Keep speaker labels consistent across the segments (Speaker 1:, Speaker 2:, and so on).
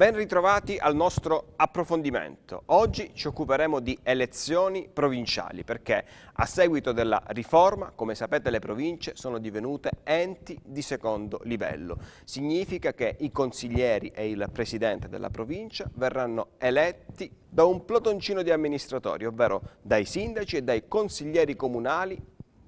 Speaker 1: Ben ritrovati al nostro approfondimento. Oggi ci occuperemo di elezioni provinciali perché a seguito della riforma, come sapete, le province sono divenute enti di secondo livello. Significa che i consiglieri e il presidente della provincia verranno eletti da un plotoncino di amministratori, ovvero dai sindaci e dai consiglieri comunali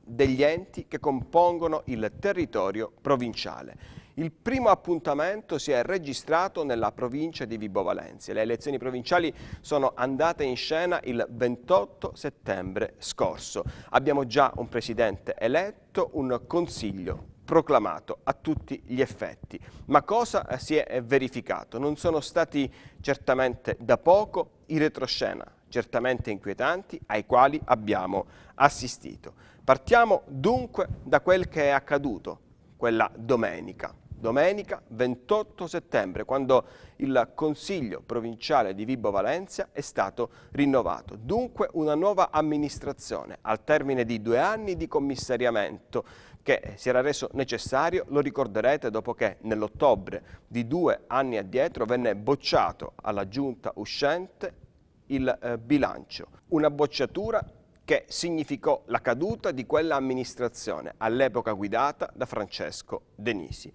Speaker 1: degli enti che compongono il territorio provinciale. Il primo appuntamento si è registrato nella provincia di Vibo Valentia. Le elezioni provinciali sono andate in scena il 28 settembre scorso. Abbiamo già un presidente eletto, un consiglio proclamato a tutti gli effetti. Ma cosa eh, si è verificato? Non sono stati certamente da poco i retroscena, certamente inquietanti, ai quali abbiamo assistito. Partiamo dunque da quel che è accaduto quella domenica domenica 28 settembre, quando il Consiglio provinciale di Vibo Valencia è stato rinnovato. Dunque una nuova amministrazione al termine di due anni di commissariamento che si era reso necessario, lo ricorderete, dopo che nell'ottobre di due anni addietro venne bocciato alla giunta uscente il eh, bilancio. Una bocciatura che significò la caduta di quella amministrazione, all'epoca guidata da Francesco Denisi.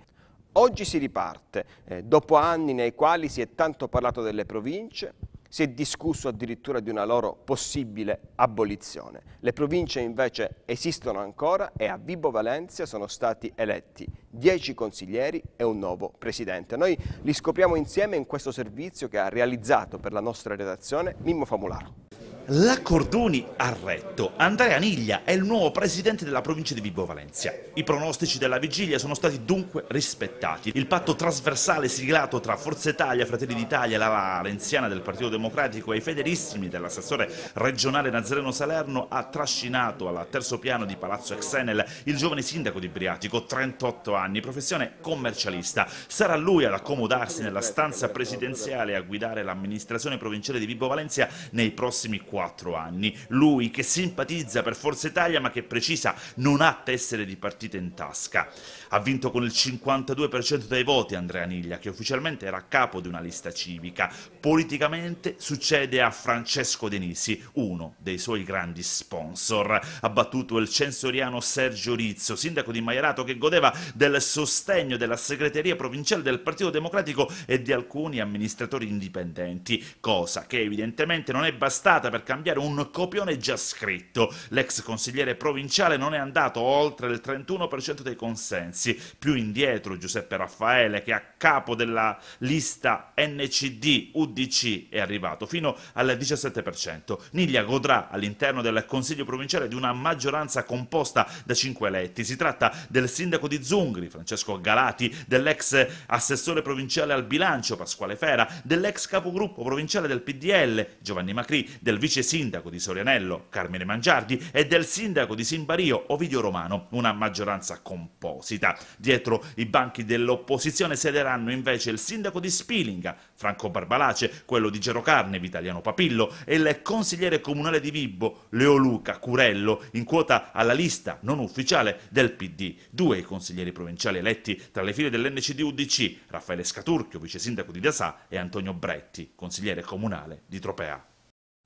Speaker 1: Oggi si riparte, eh, dopo anni nei quali si è tanto parlato delle province, si è discusso addirittura di una loro possibile abolizione. Le province invece esistono ancora e a Vibo Valencia sono stati eletti dieci consiglieri e un nuovo presidente. Noi li scopriamo insieme in questo servizio che ha
Speaker 2: realizzato per la nostra redazione Mimmo Famularo. La Cordoni ha retto. Andrea Niglia è il nuovo presidente della provincia di Vibo Valencia. I pronostici della vigilia sono stati dunque rispettati. Il patto trasversale siglato tra Forza Italia, Fratelli d'Italia, la Valenziana del Partito Democratico e i federissimi dell'assessore regionale Nazareno Salerno ha trascinato al terzo piano di Palazzo Exenel il giovane sindaco di Briatico, 38 anni, professione commercialista. Sarà lui ad accomodarsi nella stanza presidenziale e a guidare l'amministrazione provinciale di Vibo Valencia nei prossimi 4 34 anni, lui che simpatizza per Forza Italia ma che precisa non ha tessere di partita in tasca. Ha vinto con il 52% dei voti Andrea Niglia, che ufficialmente era capo di una lista civica. Politicamente succede a Francesco Denisi, uno dei suoi grandi sponsor. Ha battuto il censoriano Sergio Rizzo, sindaco di Maierato che godeva del sostegno della segreteria provinciale del Partito Democratico e di alcuni amministratori indipendenti, cosa che evidentemente non è bastata perché cambiare un copione già scritto. L'ex consigliere provinciale non è andato oltre il 31% dei consensi. Più indietro Giuseppe Raffaele, che è a capo della lista NCD-UDC, è arrivato fino al 17%. Niglia godrà all'interno del Consiglio provinciale di una maggioranza composta da cinque eletti. Si tratta del sindaco di Zungri, Francesco Galati, dell'ex assessore provinciale al bilancio, Pasquale Fera, dell'ex capogruppo provinciale del PDL, Giovanni Macri, del vice vice sindaco di Sorianello, Carmine Mangiardi, e del sindaco di Simbario, Ovidio Romano, una maggioranza composita. Dietro i banchi dell'opposizione siederanno invece il sindaco di Spilinga, Franco Barbalace, quello di Gerocarne, Vitaliano Papillo, e il consigliere comunale di Vibbo, Leoluca Curello, in quota alla lista non ufficiale del PD. Due i consiglieri provinciali eletti tra le file dell'NCD UDC, Raffaele Scaturchio, vice sindaco di Dasà, e Antonio Bretti, consigliere comunale di Tropea.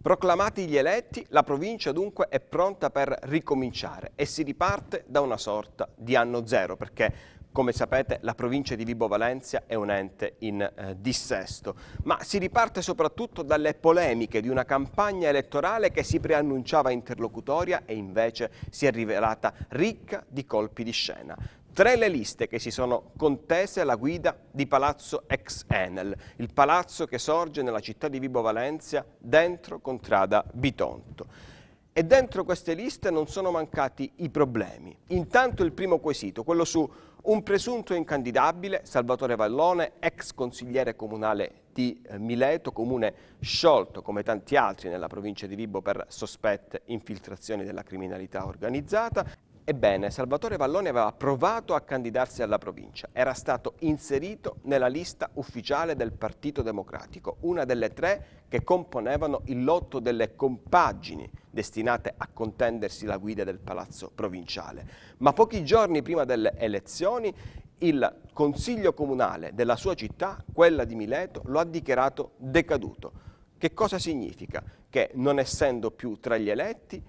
Speaker 1: Proclamati gli eletti, la provincia dunque è pronta per ricominciare e si riparte da una sorta di anno zero perché come sapete la provincia di Vibo Valencia è un ente in eh, dissesto, ma si riparte soprattutto dalle polemiche di una campagna elettorale che si preannunciava interlocutoria e invece si è rivelata ricca di colpi di scena. Tre le liste che si sono contese alla guida di Palazzo Ex Enel, il palazzo che sorge nella città di Vibo Valencia, dentro Contrada Bitonto. E dentro queste liste non sono mancati i problemi. Intanto il primo quesito, quello su un presunto incandidabile, Salvatore Vallone, ex consigliere comunale di eh, Mileto, comune sciolto come tanti altri nella provincia di Vibo per sospette infiltrazioni della criminalità organizzata Ebbene, Salvatore Vallone aveva provato a candidarsi alla provincia, era stato inserito nella lista ufficiale del Partito Democratico, una delle tre che componevano il lotto delle compagini destinate a contendersi la guida del palazzo provinciale. Ma pochi giorni prima delle elezioni il consiglio comunale della sua città, quella di Mileto, lo ha dichiarato decaduto. Che cosa significa? Che non essendo più tra gli eletti,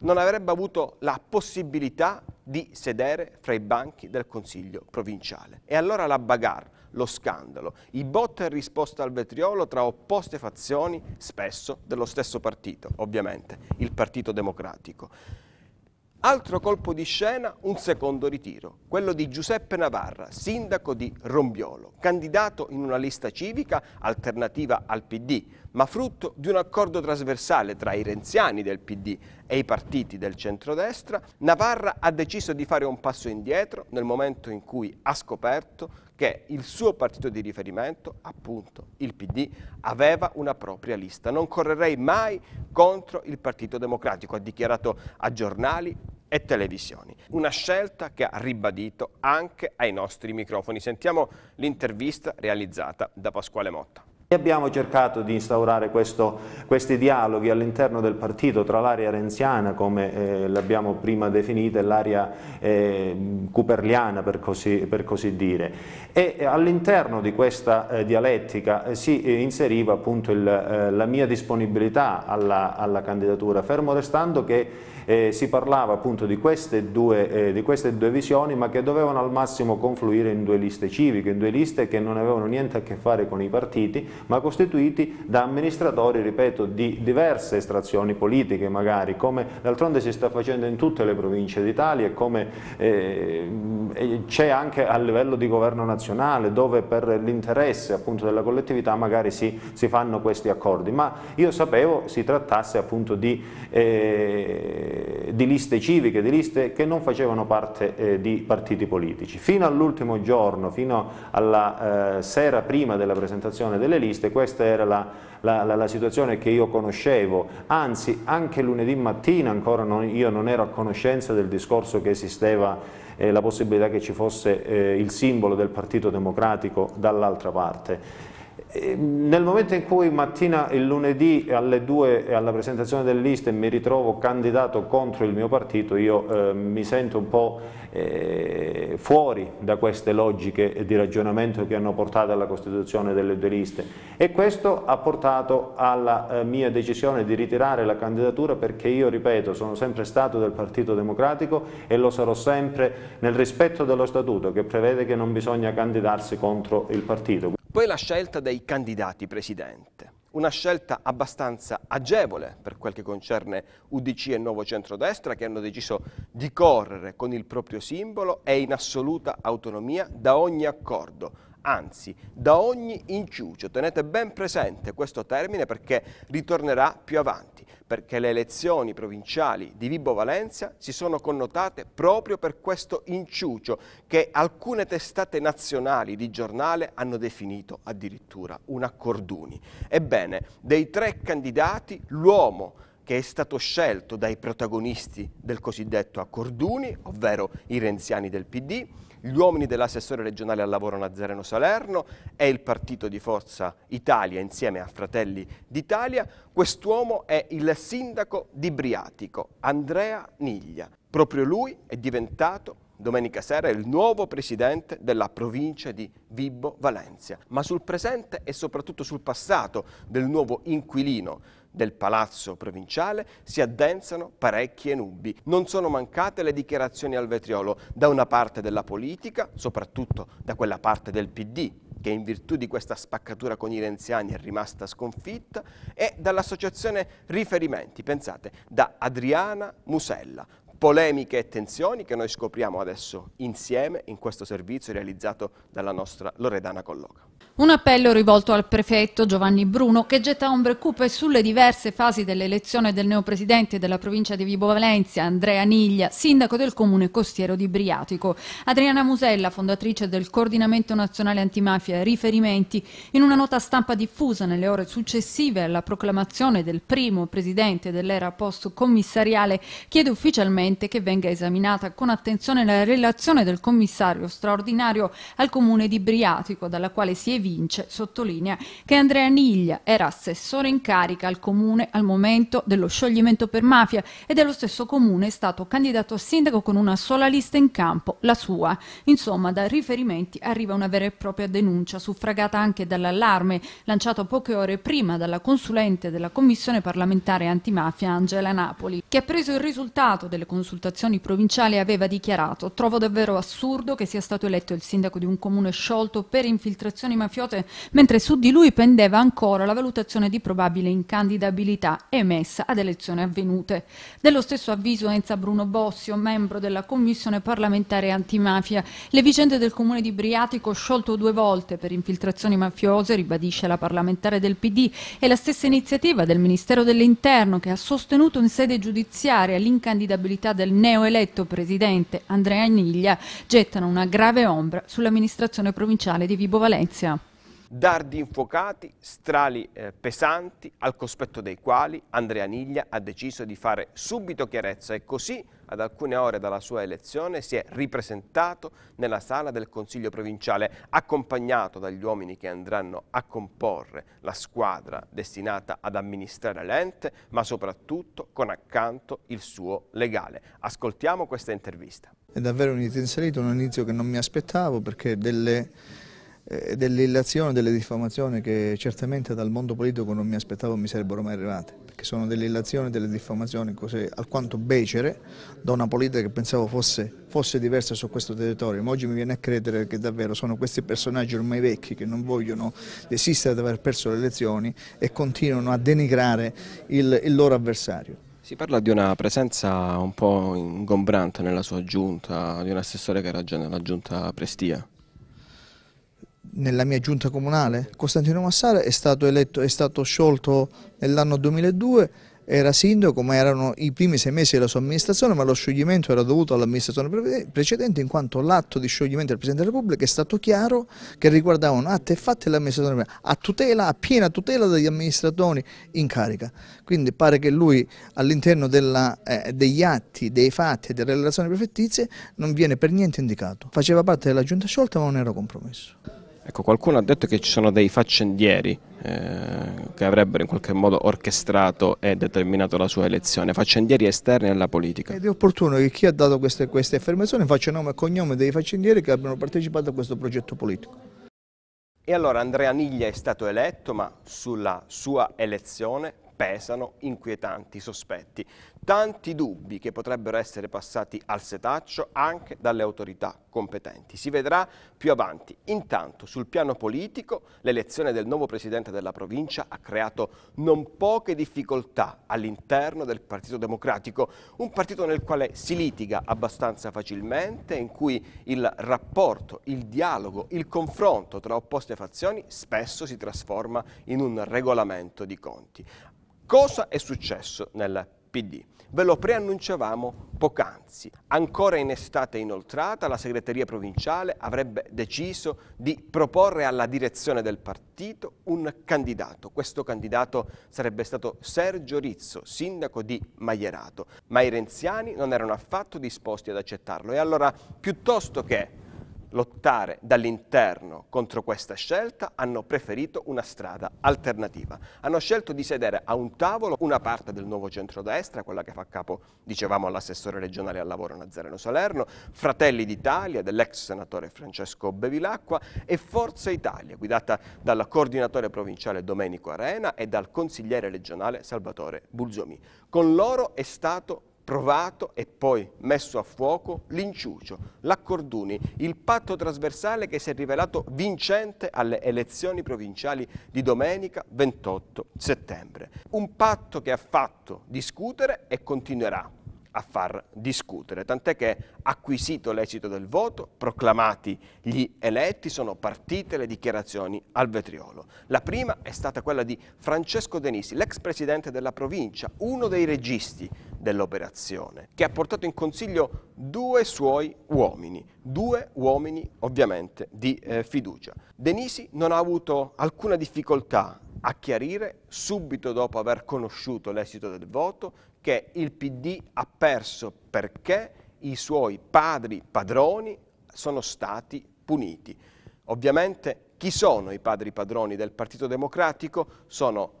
Speaker 1: non avrebbe avuto la possibilità di sedere fra i banchi del Consiglio provinciale. E allora la bagarre, lo scandalo, i bot in risposta al vetriolo tra opposte fazioni, spesso dello stesso partito, ovviamente, il Partito Democratico. Altro colpo di scena, un secondo ritiro, quello di Giuseppe Navarra, sindaco di Rombiolo, candidato in una lista civica alternativa al PD, ma frutto di un accordo trasversale tra i renziani del PD e i partiti del centrodestra, Navarra ha deciso di fare un passo indietro nel momento in cui ha scoperto che il suo partito di riferimento, appunto il PD, aveva una propria lista. Non correrei mai contro il Partito Democratico, ha dichiarato a giornali e televisioni. Una scelta che ha ribadito anche ai nostri microfoni. Sentiamo l'intervista realizzata da Pasquale Motta.
Speaker 3: E abbiamo cercato di instaurare questo, questi dialoghi all'interno del partito tra l'area renziana, come eh, l'abbiamo prima definita, e l'area eh, cuperliana per così, per così, dire. E eh, all'interno di questa eh, dialettica eh, si eh, inseriva appunto il, la mia disponibilità alla, alla, candidatura, fermo restando che si parlava appunto di queste, due, di queste due visioni, ma che dovevano al massimo confluire in due liste civiche, in due liste che non avevano niente a che fare con i partiti, ma costituiti da amministratori, ripeto, di diverse estrazioni politiche magari, come d'altronde si sta facendo in tutte le province d'Italia e come eh, c'è anche a livello di governo nazionale, dove per l'interesse appunto della collettività magari si, si, fanno questi accordi, ma io sapevo si trattasse appunto di, eh, di liste civiche, di liste che non facevano parte eh, di partiti politici. Fino all'ultimo giorno, fino alla eh, sera prima della presentazione delle liste, giornaliste, questa era la, la, la, la situazione che io conoscevo, anzi anche lunedì mattina ancora non, io non ero a conoscenza del discorso che esisteva eh, la possibilità che ci fosse eh, il simbolo del Partito Democratico dall'altra parte. Ehm, nel momento in cui mattina il lunedì alle 2 alla presentazione delle liste mi ritrovo candidato contro il mio partito, io eh, mi sento un po' eh, fuori da queste logiche di ragionamento che hanno portato alla costituzione delle due liste e questo ha portato alla eh, mia decisione di ritirare la candidatura perché io, ripeto, sono sempre stato del Partito Democratico e lo sarò sempre nel rispetto dello statuto che prevede che non bisogna candidarsi contro il partito. Poi la scelta dei candidati presidente,
Speaker 1: una scelta abbastanza agevole per quel che concerne UDC e Nuovo Centrodestra che hanno deciso di correre con il proprio simbolo e in assoluta autonomia da ogni accordo, anzi da ogni inciucio. Tenete ben presente questo termine perché ritornerà più avanti perché le elezioni provinciali di Vibo Valencia si sono connotate proprio per questo inciucio che alcune testate nazionali di giornale hanno definito addirittura un accorduni. Ebbene, dei tre candidati, l'uomo che è stato scelto dai protagonisti del cosiddetto accorduni, ovvero i renziani del PD, gli uomini dell'assessore regionale al lavoro Nazareno Salerno e il partito di Forza Italia insieme a Fratelli d'Italia. Quest'uomo è il sindaco di Briatico, Andrea Niglia. Proprio lui è diventato domenica sera il nuovo presidente della provincia di Vibo Valencia, ma sul presente e soprattutto sul passato del nuovo inquilino del palazzo provinciale si addensano parecchie nubi. Non sono mancate le dichiarazioni al vetriolo da una parte della politica, soprattutto da quella parte del PD che in virtù di questa spaccatura con i renziani è rimasta sconfitta, e dall'associazione Riferimenti, pensate, da Adriana Musella, polemiche e tensioni che noi scopriamo adesso insieme in questo servizio realizzato dalla nostra Loredana Colloca.
Speaker 4: Un appello rivolto al prefetto Giovanni Bruno che getta ombre cupe sulle diverse fasi dell'elezione del neo presidente della provincia di Vibo Valencia, Andrea Niglia, sindaco del comune costiero di Briatico. Adriana Musella, fondatrice del Coordinamento Nazionale Antimafia e Riferimenti, in una nota stampa diffusa nelle ore successive alla proclamazione del primo presidente dell'era post-commissariale, chiede ufficialmente urgente che venga esaminata con attenzione la relazione del commissario straordinario al comune di Briatico, dalla quale si evince, sottolinea, che Andrea Niglia era assessore in carica al comune al momento dello scioglimento per mafia e dello stesso comune è stato candidato a sindaco con una sola lista in campo, la sua. Insomma, da riferimenti arriva una vera e propria denuncia, suffragata anche dall'allarme lanciato poche ore prima dalla consulente della Commissione parlamentare antimafia Angela Napoli, che ha preso il risultato delle consulenze consultazioni provinciali aveva dichiarato «Trovo davvero assurdo che sia stato eletto il sindaco di un comune sciolto per infiltrazioni mafiose, mentre su di lui pendeva ancora la valutazione di probabile incandidabilità emessa ad elezioni avvenute». Dello stesso avviso Enza Bruno Bossio, membro della Commissione parlamentare antimafia. Le vicende del comune di Briatico, sciolto due volte per infiltrazioni mafiose, ribadisce la parlamentare del PD, e la stessa iniziativa del Ministero dell'Interno che ha sostenuto in sede giudiziaria l'incandidabilità personalità del neoeletto presidente Andrea Aniglia gettano una grave ombra sull'amministrazione provinciale di Vibo Valencia.
Speaker 1: Dardi infuocati, strali eh, pesanti, al cospetto dei quali Andrea Niglia ha deciso di fare subito chiarezza e così ad alcune ore dalla sua elezione, si è ripresentato nella sala del Consiglio provinciale, accompagnato dagli uomini che andranno a comporre la squadra destinata ad amministrare l'ente, ma soprattutto con accanto il suo legale. Ascoltiamo questa intervista.
Speaker 5: È davvero un inizio inserito, un inizio che non mi aspettavo perché delle eh, delle illazioni, delle diffamazioni che certamente dal mondo politico non mi aspettavo mi sarebbero mai arrivate che sono delle illazioni, delle diffamazioni, cose alquanto becere, da una politica che pensavo fosse, fosse diversa su questo territorio, ma oggi mi viene a credere che davvero sono questi personaggi ormai vecchi che non vogliono desistere di aver perso le elezioni e continuano a denigrare il, il loro avversario.
Speaker 1: Si parla di una presenza un po' ingombrante nella sua giunta, di un assessore che ragiona la giunta Prestia
Speaker 5: nella mia giunta comunale. Costantino Massara è stato, eletto, è stato sciolto nell'anno 2002, era sindaco, ma erano i primi sei mesi della sua amministrazione, ma lo scioglimento era dovuto all'amministrazione precedente in quanto l'atto di scioglimento del Presidente della Repubblica è stato chiaro che riguardavano atti e fatti dell'amministrazione a tutela, a piena tutela degli amministratori in carica. Quindi pare che lui all'interno eh, degli atti, dei fatti e delle relazioni prefettizie non viene per niente indicato. Faceva parte della giunta sciolta ma non era compromesso.
Speaker 1: Ecco, qualcuno ha detto che ci sono dei faccendieri eh, che avrebbero in qualche modo orchestrato e determinato la sua elezione, faccendieri esterni alla politica. Ed
Speaker 5: è opportuno che chi ha dato queste, queste affermazioni faccia nome e cognome dei faccendieri che abbiano partecipato a questo progetto politico.
Speaker 1: E allora Andrea Niglia è stato eletto, ma sulla sua elezione pesano inquietanti sospetti, tanti dubbi che potrebbero essere passati al setaccio anche dalle autorità competenti. Si vedrà più avanti. Intanto sul piano politico l'elezione del nuovo presidente della provincia ha creato non poche difficoltà all'interno del Partito Democratico, un partito nel quale si litiga abbastanza facilmente, in cui il rapporto, il dialogo, il confronto tra opposte fazioni spesso si trasforma in un regolamento di conti. Cosa è successo nel PD? Ve lo preannunciavamo poc'anzi. Ancora in estate inoltrata la segreteria provinciale avrebbe deciso di proporre alla direzione del partito un candidato. Questo candidato sarebbe stato Sergio Rizzo, sindaco di Maierato. Ma i renziani non erano affatto disposti ad accettarlo e allora piuttosto che lottare dall'interno contro questa scelta hanno preferito una strada alternativa. Hanno scelto di sedere a un tavolo una parte del nuovo centrodestra, quella che fa capo, dicevamo, all'assessore regionale al lavoro Nazareno Salerno, Fratelli d'Italia dell'ex senatore Francesco Bevilacqua e Forza Italia, guidata dal coordinatore provinciale Domenico Arena e dal consigliere regionale Salvatore Bulzomi. Con loro è stato provato e poi messo a fuoco l'inciucio, l'accorduni, il patto trasversale che si è rivelato vincente alle elezioni provinciali di domenica 28 settembre. Un patto che ha fatto discutere e continuerà a far discutere, tant'è che acquisito l'esito del voto, proclamati gli eletti, sono partite le dichiarazioni al vetriolo. La prima è stata quella di Francesco Denisi, l'ex presidente della provincia, uno dei registi dell'operazione, che ha portato in consiglio due suoi uomini, due uomini ovviamente di eh, fiducia. Denisi non ha avuto alcuna difficoltà a chiarire subito dopo aver conosciuto l'esito del voto che il PD ha perso perché i suoi padri padroni sono stati puniti. Ovviamente chi sono i padri padroni del Partito Democratico? Sono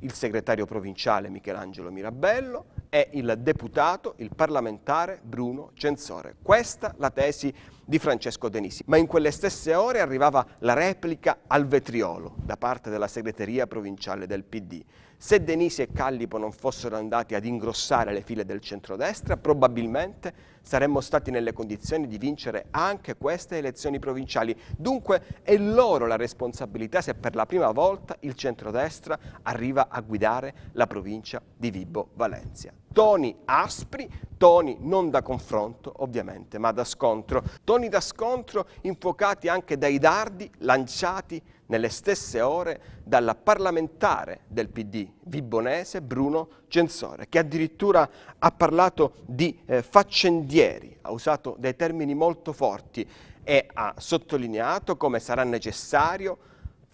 Speaker 1: il segretario provinciale Michelangelo Mirabello e il deputato, il parlamentare Bruno Censore. Questa la tesi di Francesco Denisi. Ma in quelle stesse ore arrivava la replica al vetriolo da parte della segreteria provinciale del PD. Se Denisi e Callipo non fossero andati ad ingrossare le file del centrodestra, probabilmente saremmo stati nelle condizioni di vincere anche queste elezioni provinciali. Dunque è loro la responsabilità se per la prima volta il centrodestra arriva a guidare la provincia di Vibo Valencia. Toni aspri, toni non da confronto ovviamente, ma da scontro. Toni da scontro infuocati anche dai dardi lanciati nelle stesse ore dalla parlamentare del PD vibonese Bruno Censore, che addirittura ha parlato di eh, faccendieri, ha usato dei termini molto forti e ha sottolineato come sarà necessario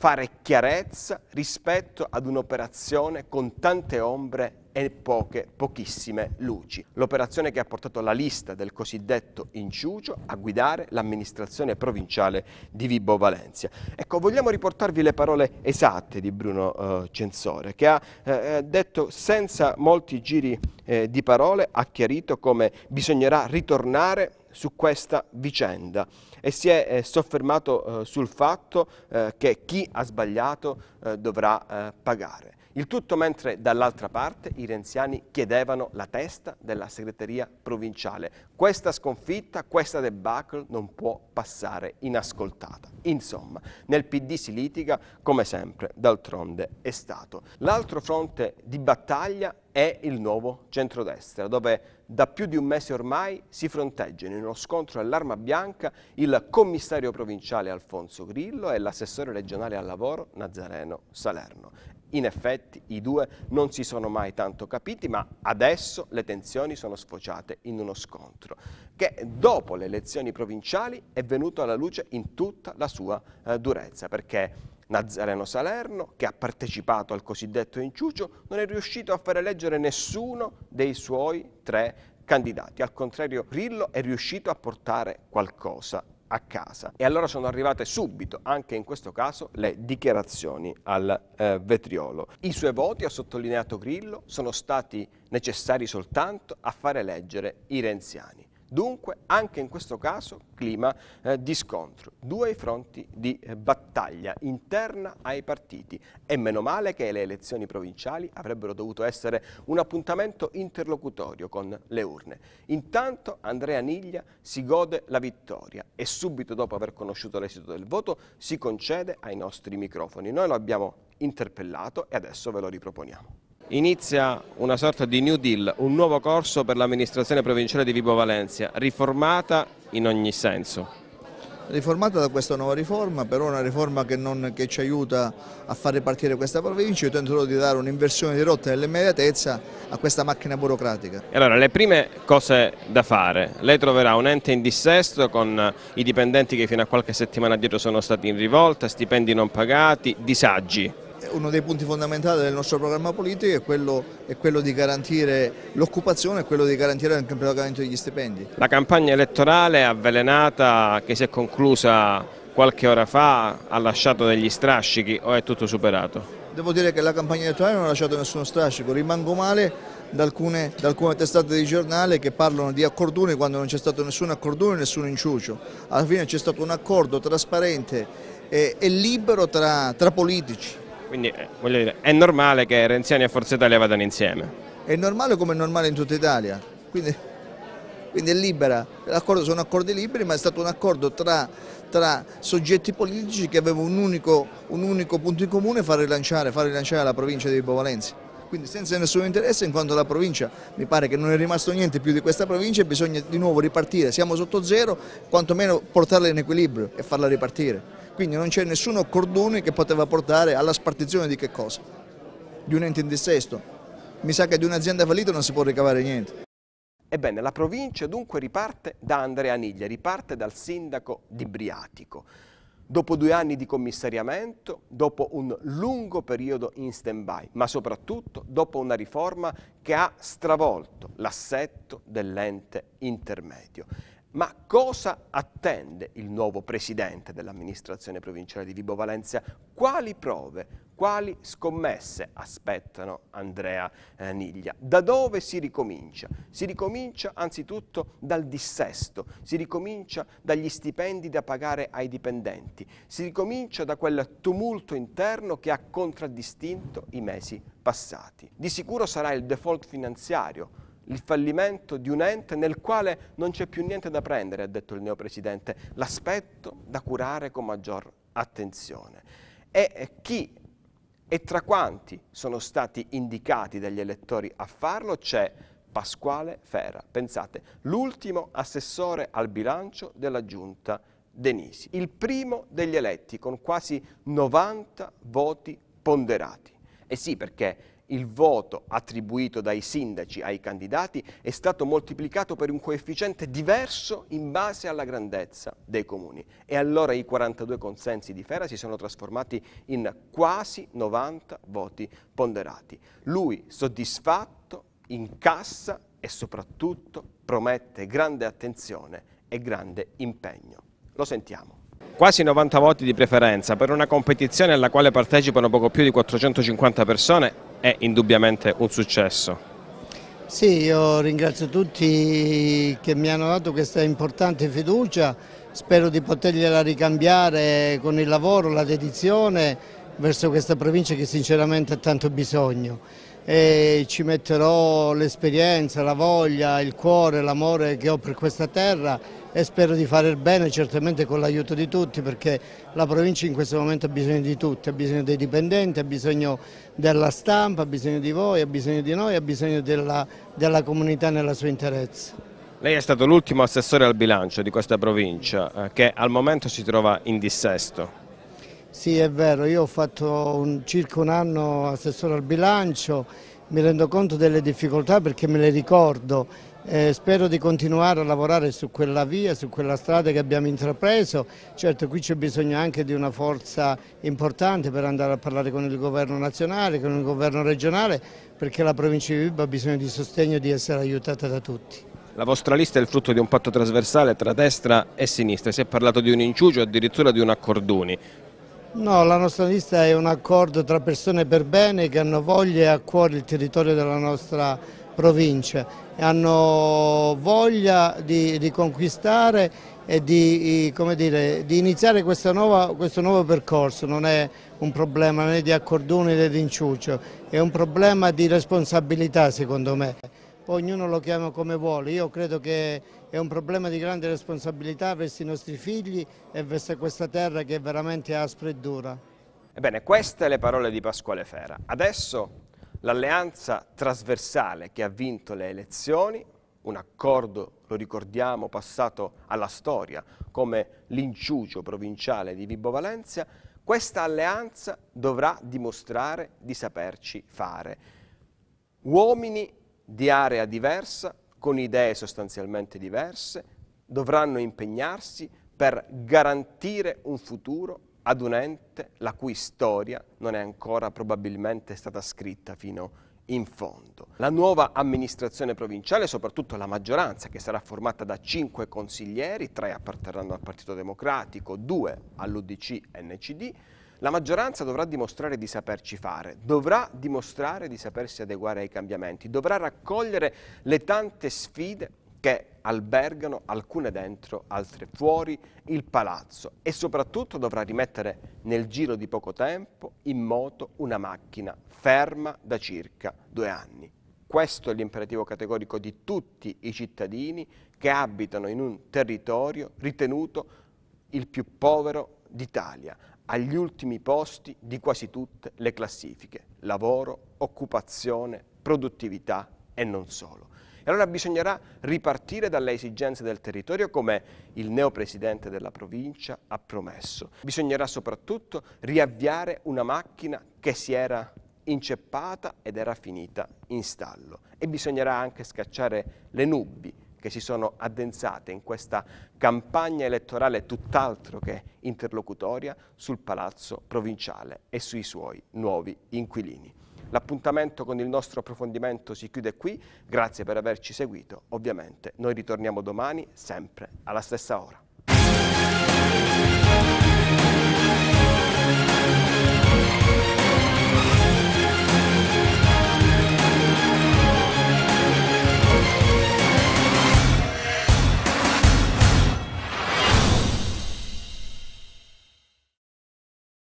Speaker 1: fare chiarezza rispetto ad un'operazione con tante ombre e poche, pochissime luci. L'operazione che ha portato la lista del cosiddetto inciucio a guidare l'amministrazione provinciale di Vibo Valencia. Ecco, vogliamo riportarvi le parole esatte di Bruno eh, Censore, che ha eh, eh detto senza molti giri eh, di parole, ha chiarito come bisognerà ritornare su questa vicenda e si è eh, soffermato eh, sul fatto eh, che chi ha sbagliato eh, dovrà eh, pagare. Il tutto mentre dall'altra parte i renziani chiedevano la testa della segreteria provinciale. Questa sconfitta, questa debacle non può passare inascoltata. Insomma, nel PD si litiga come sempre, d'altronde è stato. L'altro fronte di battaglia è il nuovo centrodestra, dove da più di un mese ormai si fronteggiano in uno scontro all'arma bianca il commissario provinciale Alfonso Grillo e l'assessore regionale al lavoro Nazareno Salerno. In effetti i due non si sono mai tanto capiti, ma adesso le tensioni sono sfociate in uno scontro che dopo le elezioni provinciali è venuto alla luce in tutta la sua eh, durezza, perché Nazareno Salerno, che ha partecipato al cosiddetto inciucio, non è riuscito a far eleggere nessuno dei suoi tre candidati. Al contrario, Rillo è riuscito a portare qualcosa a casa. E allora sono arrivate subito, anche in questo caso, le dichiarazioni al eh, vetriolo. I suoi voti, ha sottolineato Grillo, sono stati necessari soltanto a fare leggere i renziani. Dunque, anche in questo caso, clima eh, di scontro, due fronti di eh, battaglia interna ai partiti e meno male che le elezioni provinciali avrebbero dovuto essere un appuntamento interlocutorio con le urne. Intanto Andrea Niglia si gode la vittoria e subito dopo aver conosciuto l'esito del voto si concede ai nostri microfoni. Noi lo abbiamo interpellato e adesso ve lo riproponiamo inizia una sorta di New Deal, un nuovo corso per l'amministrazione provinciale di Vibo Valencia, riformata in ogni senso.
Speaker 5: Riformata da questa nuova riforma, però una riforma che, non, che ci aiuta a far ripartire questa provincia, io tento di dare un'inversione di rotta nell'immediatezza a questa macchina burocratica.
Speaker 1: Allora, le prime cose da fare, lei troverà un ente in dissesto con i dipendenti che fino a qualche settimana dietro sono stati in rivolta, stipendi non pagati, disagi
Speaker 5: uno dei punti fondamentali del nostro programma politico è quello, è quello di garantire l'occupazione e quello di garantire anche il pagamento degli stipendi.
Speaker 1: La campagna elettorale avvelenata che si è conclusa qualche ora fa ha lasciato degli strascichi o è tutto superato?
Speaker 5: Devo dire che la campagna elettorale non ha lasciato nessuno strascico, rimango male da alcune, da alcune, testate di giornale che parlano di accordoni quando non c'è stato nessun accordone, nessun inciucio. Alla fine c'è stato un accordo trasparente e, e libero tra, tra politici.
Speaker 1: Quindi eh, dire, è normale che Renziani e Forza Italia vadano insieme.
Speaker 5: È normale come è normale in tutta Italia, quindi, quindi è libera. sono accordi liberi, ma è stato un accordo tra, tra soggetti politici che avevano un unico, un unico punto in comune, far rilanciare, far rilanciare la provincia di Vibo Valenzi quindi senza nessun interesse in quanto la provincia mi pare che non è rimasto niente più di questa provincia bisogna di nuovo ripartire, siamo sotto zero, quantomeno portarla in equilibrio e farla ripartire quindi non c'è nessuno cordone che poteva portare alla spartizione di che cosa? Di un ente in dissesto. Mi sa che di un'azienda fallita non si può ricavare niente.
Speaker 1: Ebbene, la provincia dunque riparte da Andrea Niglia, riparte dal sindaco di Briatico. Dopo due anni di commissariamento, dopo un lungo periodo in stand-by, ma soprattutto dopo una riforma che ha stravolto l'assetto dell'ente intermedio. Ma cosa attende il nuovo presidente dell'amministrazione provinciale di Vibo Valencia? Quali prove, quali scommesse aspettano Andrea eh, Niglia? Da dove si ricomincia? Si ricomincia anzitutto dal dissesto, si ricomincia dagli stipendi da pagare ai dipendenti, si ricomincia da quel tumulto interno che ha contraddistinto i mesi passati. Di sicuro sarà il default finanziario il fallimento di un ente nel quale non c'è più niente da prendere, ha detto il neopresidente, l'aspetto da curare con maggior attenzione. E chi e tra quanti sono stati indicati dagli elettori a farlo c'è Pasquale Ferra, pensate, l'ultimo assessore al bilancio della giunta Denisi, il primo degli eletti con quasi 90 voti ponderati. E sì, perché il voto attribuito dai sindaci ai candidati è stato moltiplicato per un coefficiente diverso in base alla grandezza dei comuni. E allora i 42 consensi di Fera si sono trasformati in quasi 90 voti ponderati. Lui, soddisfatto, incassa e soprattutto promette grande attenzione e grande impegno. Lo sentiamo. Quasi 90 voti di preferenza per una competizione alla quale partecipano poco più di 450 persone è indubbiamente un successo.
Speaker 6: Sì, io ringrazio tutti che mi hanno dato questa importante fiducia, spero di potergliela ricambiare con il lavoro, la dedizione verso questa provincia che sinceramente ha tanto bisogno. E ci metterò l'esperienza, la voglia, il cuore, l'amore che ho per questa terra e spero di fare il bene certamente con l'aiuto di tutti perché la provincia in questo momento ha bisogno di tutti, ha bisogno dei dipendenti, ha bisogno della stampa, ha bisogno di voi, ha bisogno di noi, ha bisogno della, della comunità nella sua interezza.
Speaker 1: Lei è stato l'ultimo assessore al bilancio di questa provincia eh, che al momento si trova in dissesto.
Speaker 6: Sì è vero, io ho fatto un, circa un anno assessore al bilancio mi rendo conto delle difficoltà perché me le ricordo. Eh, spero di continuare a lavorare su quella via, su quella strada che abbiamo intrapreso. Certo qui c'è bisogno anche di una forza importante per andare a parlare con il governo nazionale, con il governo regionale, perché la provincia di Vibo ha bisogno di sostegno e di essere aiutata da tutti.
Speaker 1: La vostra lista è il frutto di un patto trasversale tra destra e sinistra, si è parlato di un inciucio, addirittura di un accordoni.
Speaker 6: No, la nostra lista è un accordo tra persone per bene che hanno voglia e a cuore il territorio della nostra provincia e hanno voglia di, riconquistare e di, dire, di iniziare nuova, questo nuovo percorso. Non è un problema né di accordone né di inciuccio, è un problema di responsabilità secondo me ognuno lo chiama come vuole. Io credo che è un problema di grande responsabilità verso i nostri figli e verso questa terra che è veramente aspra e dura.
Speaker 1: Ebbene, queste le parole di Pasquale Fera. Adesso l'alleanza trasversale che ha vinto le elezioni, un accordo, lo ricordiamo, passato alla storia come l'inciucio provinciale di Vibo Valencia, questa alleanza dovrà dimostrare di saperci fare. Uomini di area diversa, con idee sostanzialmente diverse, dovranno impegnarsi per garantire un futuro ad un ente la cui storia non è ancora probabilmente stata scritta fino in fondo. La nuova amministrazione provinciale, soprattutto la maggioranza, che sarà formata da cinque consiglieri, tre apparterranno al Partito Democratico, due all'UDC NCD, la maggioranza dovrà dimostrare di saperci fare, dovrà dimostrare di sapersi adeguare ai cambiamenti, dovrà raccogliere le tante sfide che albergano, alcune dentro, altre fuori, il palazzo e soprattutto dovrà rimettere nel giro di poco tempo in moto una macchina ferma da circa due anni. Questo è l'imperativo categorico di tutti i cittadini che abitano in un territorio ritenuto il più povero d'Italia agli ultimi posti di quasi tutte le classifiche, lavoro, occupazione, produttività e non solo. E allora bisognerà ripartire dalle esigenze del territorio come il neopresidente della provincia ha promesso. Bisognerà soprattutto riavviare una macchina che si era inceppata ed era finita in stallo e bisognerà anche scacciare le nubi che si sono addensate in questa campagna elettorale tutt'altro che interlocutoria sul palazzo provinciale e sui suoi nuovi inquilini. L'appuntamento con il nostro approfondimento si chiude qui, grazie per averci seguito, ovviamente noi ritorniamo domani sempre alla stessa ora.